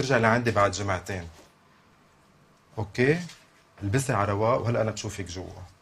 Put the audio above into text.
ترجع لعندي بعد جمعتين اوكي البسي على رواق وهلا انا بشوفك جوا